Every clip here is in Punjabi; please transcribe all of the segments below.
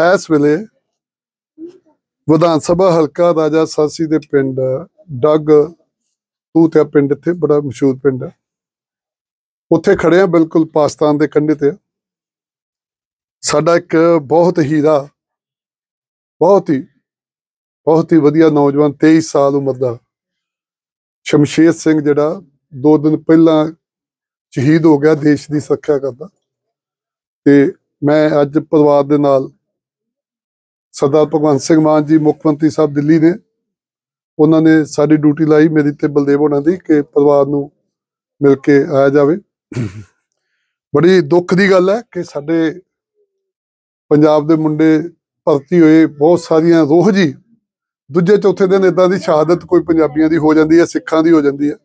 ਇਸ ਵੇਲੇ ਵਿਧਾਨ ਸਭਾ ਹਲਕਾ ਰਾਜਾ ਸਾਸੀ ਦੇ ਪਿੰਡ ਡੱਗ ਤੂਤਿਆ ਪਿੰਡ ਇੱਥੇ ਬੜਾ ਮਸ਼ਹੂਰ ਪਿੰਡ ਹੈ ਉੱਥੇ ਖੜੇ ਆ ਬਿਲਕੁਲ ਪਾਕਿਸਤਾਨ ਦੇ ਕੰਢੇ ਤੇ ਸਾਡਾ ਇੱਕ ਬਹੁਤ ਹੀ ਦਾ ਬਹੁਤ ਹੀ ਬਹੁਤ ਹੀ ਵਧੀਆ ਨੌਜਵਾਨ 23 ਸਾਲ ਉਮਰ ਦਾ ਸ਼ਮਸ਼ੇਰ ਸਿੰਘ ਜਿਹੜਾ ਦੋ ਦਿਨ ਪਹਿਲਾਂ ਸ਼ਹੀਦ ਹੋ ਗਿਆ ਦੇਸ਼ ਦੀ ਸੁਰੱਖਿਆ ਕਰਦਾ ਤੇ ਮੈਂ ਅੱਜ ਪਰਿਵਾਰ ਦੇ ਨਾਲ ਸਰਦਾਰ ਭਗਵੰਤ ਸਿੰਘ ਮਾਨ ਜੀ ਮੁੱਖ ਮੰਤਰੀ ਸਾਹਿਬ ਦਿੱਲੀ ਨੇ ਉਹਨਾਂ ਨੇ ਸਾਡੀ ਡਿਊਟੀ ਲਾਈ ਮੇਰੀ ਤੇ ਬਲਦੇਵ ਹੋਣਾ ਦੀ ਕਿ ਪਰਿਵਾਰ ਨੂੰ ਮਿਲ ਕੇ ਆਇਆ ਜਾਵੇ ਬੜੀ ਦੁੱਖ ਦੀ ਗੱਲ ਹੈ ਕਿ ਸਾਡੇ ਪੰਜਾਬ ਦੇ ਮੁੰਡੇ ਭਰਤੀ ਹੋਏ ਬਹੁਤ ਸਾਰੀਆਂ ਰੋਹ ਜੀ ਦੂਜੇ ਚੌਥੇ ਦਿਨ ਇਦਾਂ ਦੀ ਸ਼ਹਾਦਤ ਕੋਈ ਪੰਜਾਬੀਆਂ ਦੀ ਹੋ ਜਾਂਦੀ ਹੈ ਸਿੱਖਾਂ ਦੀ ਹੋ ਜਾਂਦੀ ਹੈ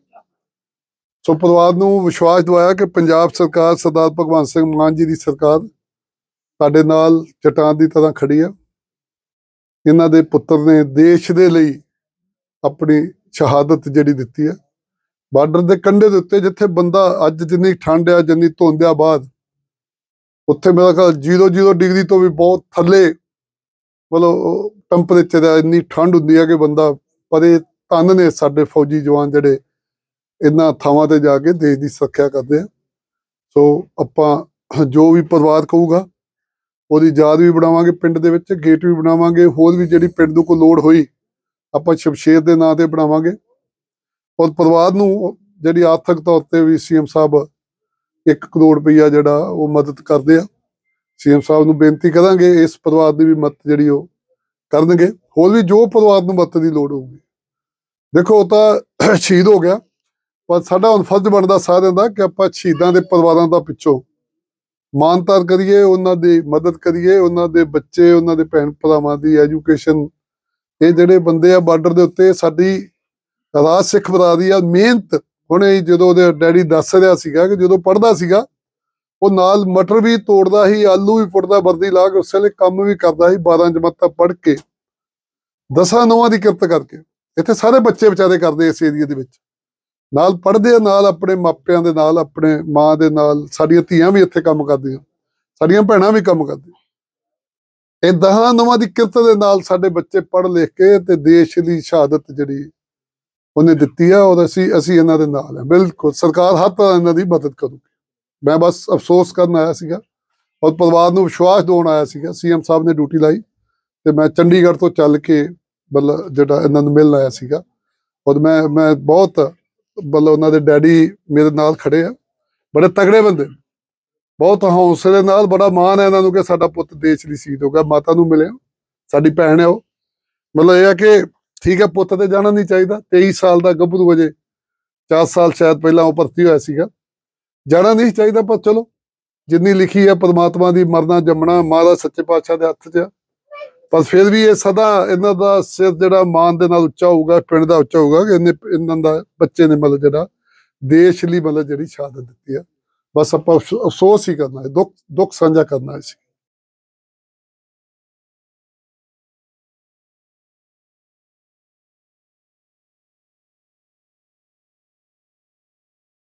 ਸੋ ਪਰਿਵਾਰ ਨੂੰ ਵਿਸ਼ਵਾਸ ਦਿਵਾਇਆ ਕਿ ਪੰਜਾਬ ਸਰਕਾਰ ਸਰਦਾਰ ਭਗਵੰਤ ਸਿੰਘ ਮਾਨ ਜੀ ਦੀ ਸਰਕਾਰ ਸਾਡੇ ਨਾਲ ਚਟਾਨ ਦੀ ਤਰ੍ਹਾਂ ਖੜੀ ਹੈ ਇਹਨਾਂ ਦੇ ਪੁੱਤਰ ਨੇ ਦੇਸ਼ ਦੇ ਲਈ ਆਪਣੀ ਸ਼ਹਾਦਤ ਜਿਹੜੀ ਦਿੱਤੀ ਹੈ ਬਾਰਡਰ ਦੇ ਕੰਢੇ ਦੇ ਉੱਤੇ ਜਿੱਥੇ ਬੰਦਾ ਅੱਜ ਜਿੰਨੀ ਠੰਡ ਆ ਜਿੰਨੀ ਧੁੰਦ ਆ ਬਾਅਦ ਉੱਥੇ ਮੇਰਾ ਖਿਆਲ ਜੀਰੋ ਡਿਗਰੀ ਤੋਂ ਵੀ ਬਹੁਤ ਥੱਲੇ ਮਤਲਬ ਟੈਂਪਰੇਚਰ ਇੰਨੀ ਠੰਡ ਹੁੰਦੀ ਹੈ ਕਿ ਬੰਦਾ ਪਰੇ ਤਨ ਨੇ ਸਾਡੇ ਫੌਜੀ ਜਵਾਨ ਜਿਹੜੇ ਇਹਨਾਂ ਥਾਵਾਂ ਤੇ ਜਾ ਕੇ ਦੇਸ਼ ਦੀ ਸੁਰੱਖਿਆ ਕਰਦੇ ਆ ਸੋ ਆਪਾਂ ਜੋ ਵੀ ਪਰਵਾਦ ਕਹੂਗਾ ਉਹਦੀ ਯਾਦ ਵੀ ਬਣਾਵਾਂਗੇ ਪਿੰਡ ਦੇ ਵਿੱਚ ਗੇਟ ਵੀ ਬਣਾਵਾਂਗੇ ਹੋਰ ਵੀ ਜਿਹੜੀ ਪਿੰਡ ਨੂੰ ਕੋ ਲੋੜ ਹੋਈ ਆਪਾਂ ਸ਼ਮਸ਼ੇਰ ਦੇ ਨਾਂ ਤੇ ਬਣਾਵਾਂਗੇ ਔਰ ਪਰਿਵਾਰ ਨੂੰ ਜਿਹੜੀ ਆਰਥਿਕ ਤੌਰ ਤੇ ਵੀ ਸੀਐਮ ਸਾਹਿਬ 1 ਕਰੋੜ ਰੁਪਈਆ ਜਿਹੜਾ ਉਹ ਮਦਦ ਕਰਦੇ ਆ ਸੀਐਮ ਸਾਹਿਬ ਨੂੰ ਬੇਨਤੀ ਕਰਾਂਗੇ ਇਸ ਪਰਿਵਾਰ ਦੀ ਵੀ ਮਦਦ ਜਿਹੜੀ ਉਹ ਕਰਨਗੇ ਹੋਰ ਵੀ ਜੋ ਪਰਿਵਾਰ ਨੂੰ ਮਦਦ ਦੀ ਲੋੜ ਹੋਊਗੀ ਦੇਖੋ ਤਾਂ ਸ਼ਹੀਦ ਹੋ ਗਿਆ ਪਰ ਸਾਡਾ ਹੁਣ ਫਰਜ਼ ਬਣਦਾ ਸਾਰਿਆਂ ਦਾ ਕਿ ਆਪਾਂ ਸ਼ਹੀਦਾਂ ਦੇ ਪਰਿਵਾਰਾਂ ਦਾ ਪਿੱਛੋਂ ਮਾਨਤਾਰ ਕਰੀਏ ਉਹਨਾਂ ਦੀ ਮਦਦ ਕਰੀਏ ਉਹਨਾਂ ਦੇ ਬੱਚੇ ਉਹਨਾਂ ਦੇ ਭੈਣ ਭਰਾਵਾਂ ਦੀ ਐਜੂਕੇਸ਼ਨ ਇਹ ਜਿਹੜੇ ਬੰਦੇ ਆ ਬਾਰਡਰ ਦੇ ਉੱਤੇ ਸਾਡੀ ਰਾਜ ਸਿੱਖ ਬਰਾਦਰੀ ਆ ਮਿਹਨਤ ਹੁਣੇ ਜਦੋਂ ਉਹਦੇ ਡੈਡੀ ਦੱਸ ਰਿਹਾ ਸੀਗਾ ਕਿ ਜਦੋਂ ਪੜਦਾ ਸੀਗਾ ਉਹ ਨਾਲ ਮਟਰ ਵੀ ਤੋੜਦਾ ਸੀ ਆਲੂ ਵੀ ਪੁੱਟਦਾ ਵਰਦੀ ਲਾ ਕੇ ਉਸੇ ਲਈ ਕੰਮ ਵੀ ਕਰਦਾ ਸੀ 12 ਜਮਾਤਾਂ ਪੜ ਕੇ ਦਸਾਂ ਨੌਵਾਂ ਦੀ ਕਿਰਤ ਕਰਕੇ ਇੱਥੇ ਸਾਰੇ ਬੱਚੇ ਵਿਚਾਰੇ ਕਰਦੇ ਇਸ ਏਰੀਆ ਦੇ ਵਿੱਚ ਨਾਲ ਪੜਦੇ ਆ ਨਾਲ ਆਪਣੇ ਮਾਪਿਆਂ ਦੇ ਨਾਲ ਆਪਣੇ ਮਾਂ ਦੇ ਨਾਲ ਸਾਡੀਆਂ ਧੀਆਂ ਵੀ ਇੱਥੇ ਕੰਮ ਕਰਦੀਆਂ ਸਾਡੀਆਂ ਭੈਣਾਂ ਵੀ ਕੰਮ ਕਰਦੀਆਂ ਇਹ ਦਹਾਂ ਨਵਾਂ ਦੀ ਕਿਰਤ ਦੇ ਨਾਲ ਸਾਡੇ ਬੱਚੇ ਪੜ ਲਿਖ ਕੇ ਤੇ ਦੇਸ਼ ਦੀ ਸ਼ਹਾਦਤ ਜਿਹੜੀ ਉਹਨੇ ਦਿੱਤੀ ਆ ਉਹ ਅਸੀਂ ਅਸੀਂ ਇਹਨਾਂ ਦੇ ਨਾਲ ਆ ਬਿਲਕੁਲ ਸਰਕਾਰ ਹੱਥ ਇਹਨਾਂ ਦੀ ਮਦਦ ਕਰੂਗੀ ਮੈਂ ਬਸ ਅਫਸੋਸ ਕਰਨ ਆਇਆ ਸੀਗਾ ਔਰ ਪਰਿਵਾਰ ਨੂੰ ਵਿਸ਼ਵਾਸ ਦਿਵਾਉਣ ਆਇਆ ਸੀਗਾ ਸੀਐਮ ਸਾਹਿਬ ਨੇ ਡਿਊਟੀ ਲਾਈ ਤੇ ਮੈਂ ਚੰਡੀਗੜ੍ਹ ਤੋਂ ਚੱਲ ਕੇ ਮਤਲਬ ਜਿਹੜਾ ਇਹਨਾਂ ਨੂੰ ਮਿਲਣ ਆਇਆ ਸੀਗਾ ਔਰ ਮੈਂ ਮੈਂ ਬਹੁਤ ਮਤਲਬ ਉਹਨਾਂ ਦੇ ਡੈਡੀ ਮੇਰੇ ਨਾਲ ਖੜੇ ਆ ਬੜੇ ਤਗੜੇ ਬੰਦੇ ਬਹੁਤ ਹੌਸਲੇ ਨਾਲ ਬੜਾ ਮਾਣ ਹੈ ਇਹਨਾਂ ਨੂੰ ਕਿ ਸਾਡਾ ਪੁੱਤ ਦੇਸ਼ ਦੀ ਸੀਤ ਹੋ ਗਿਆ ਮਾਤਾ ਨੂੰ ਮਿਲਿਆ ਸਾਡੀ ਭੈਣ ਹੈ ਉਹ ਮਤਲਬ ਇਹ ਆ ਕਿ ਠੀਕ ਹੈ ਪੁੱਤ ਤੇ ਜਾਣਾ ਨਹੀਂ ਚਾਹੀਦਾ 23 ਸਾਲ ਦਾ ਗੱਭਰੂ ਅਜੇ 4 ਸਾਲ ਸ਼ਾਇਦ ਪਹਿਲਾਂ ਉਹ ਭਰਤੀ ਹੋਇਆ ਸੀਗਾ ਜਾਣਾ ਨਹੀਂ ਚਾਹੀਦਾ ਪਰ ਚਲੋ ਜਿੰਨੀ ਲਿਖੀ ਹੈ ਪਰਮਾਤਮਾ ਦੀ ਮਰਨਾ ਜੰਮਣਾ ਮਾਤਾ ਸੱਚੇ ਪਾਤਸ਼ਾਹ ਦੇ ਹੱਥ 'ਚ ਆ ਪਰ ਫਿਰ ਵੀ ਇਹ ਸਦਾ ਇਹਨਾਂ ਦਾ ਸਿਰ ਜਿਹੜਾ ਮਾਨ ਦੇ ਨਾਲ ਉੱਚਾ ਹੋਊਗਾ ਪਿੰਡ ਦਾ ਉੱਚਾ ਹੋਊਗਾ ਕਿ ਇਹਨੇ ਇਹਨਾਂ ਦਾ ਬੱਚੇ ਨੇ ਮਤਲਬ ਜਿਹੜਾ ਦੇਸ਼ ਲਈ ਮਤਲਬ ਜਿਹੜੀ ਸ਼ਹਾਦਤ ਦਿੱਤੀ ਆ ਬਸ ਆਪਾਂ ਅਫਸੋਸ ਹੀ ਕਰਨਾ ਹੈ ਦੁੱਖ ਦੁੱਖ ਸਾਂਝਾ ਕਰਨਾ ਹੈ